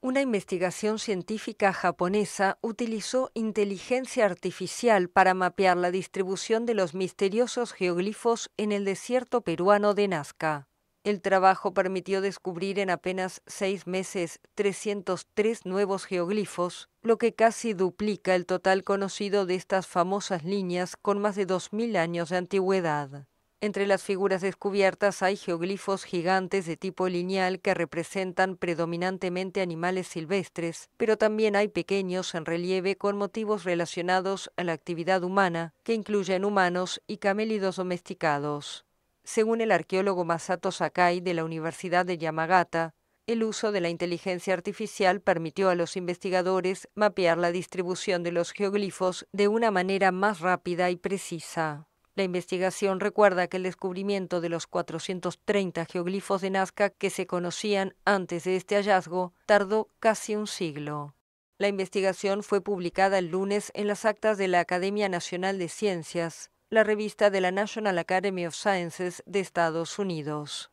Una investigación científica japonesa utilizó inteligencia artificial para mapear la distribución de los misteriosos geoglifos en el desierto peruano de Nazca. El trabajo permitió descubrir en apenas seis meses 303 nuevos geoglifos, lo que casi duplica el total conocido de estas famosas líneas con más de 2.000 años de antigüedad. Entre las figuras descubiertas hay geoglifos gigantes de tipo lineal que representan predominantemente animales silvestres, pero también hay pequeños en relieve con motivos relacionados a la actividad humana, que incluyen humanos y camélidos domesticados. Según el arqueólogo Masato Sakai de la Universidad de Yamagata, el uso de la inteligencia artificial permitió a los investigadores mapear la distribución de los geoglifos de una manera más rápida y precisa. La investigación recuerda que el descubrimiento de los 430 geoglifos de Nazca que se conocían antes de este hallazgo tardó casi un siglo. La investigación fue publicada el lunes en las actas de la Academia Nacional de Ciencias, la revista de la National Academy of Sciences de Estados Unidos.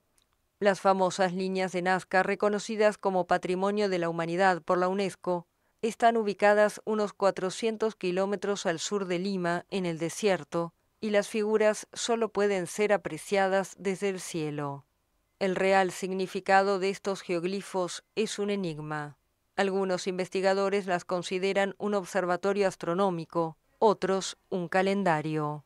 Las famosas líneas de Nazca, reconocidas como Patrimonio de la Humanidad por la UNESCO, están ubicadas unos 400 kilómetros al sur de Lima, en el desierto, y las figuras solo pueden ser apreciadas desde el cielo. El real significado de estos geoglifos es un enigma. Algunos investigadores las consideran un observatorio astronómico, otros un calendario.